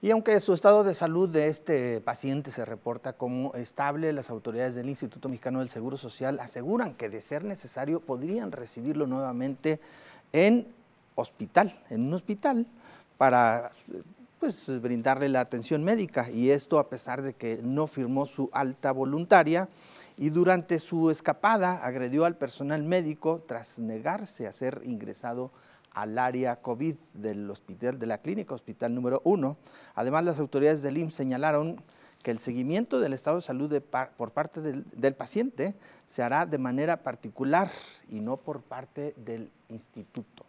Y aunque su estado de salud de este paciente se reporta como estable, las autoridades del Instituto Mexicano del Seguro Social aseguran que de ser necesario podrían recibirlo nuevamente en hospital, en un hospital, para pues, brindarle la atención médica. Y esto a pesar de que no firmó su alta voluntaria y durante su escapada agredió al personal médico tras negarse a ser ingresado al área COVID del hospital, de la clínica hospital número uno. Además, las autoridades del IMSS señalaron que el seguimiento del estado de salud de por parte del, paciente se hará de manera particular y no por parte del instituto.